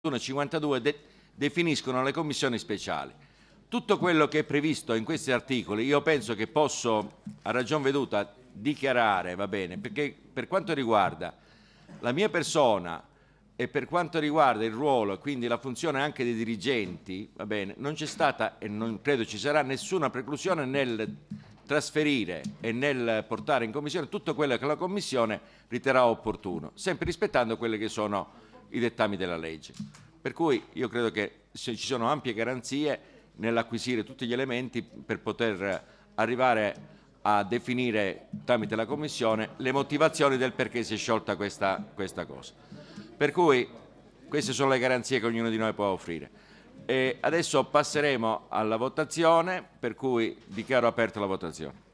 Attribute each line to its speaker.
Speaker 1: 52 de definiscono le commissioni speciali. Tutto quello che è previsto in questi articoli io penso che posso a ragion veduta dichiarare, va bene, perché per quanto riguarda la mia persona e per quanto riguarda il ruolo e quindi la funzione anche dei dirigenti, va bene, non c'è stata e non credo ci sarà nessuna preclusione nel trasferire e nel portare in commissione tutto quello che la commissione riterrà opportuno, sempre rispettando quelle che sono i dettami della legge. Per cui io credo che ci sono ampie garanzie nell'acquisire tutti gli elementi per poter arrivare a definire tramite la Commissione le motivazioni del perché si è sciolta questa, questa cosa. Per cui queste sono le garanzie che ognuno di noi può offrire. E adesso passeremo alla votazione, per cui dichiaro aperta la votazione.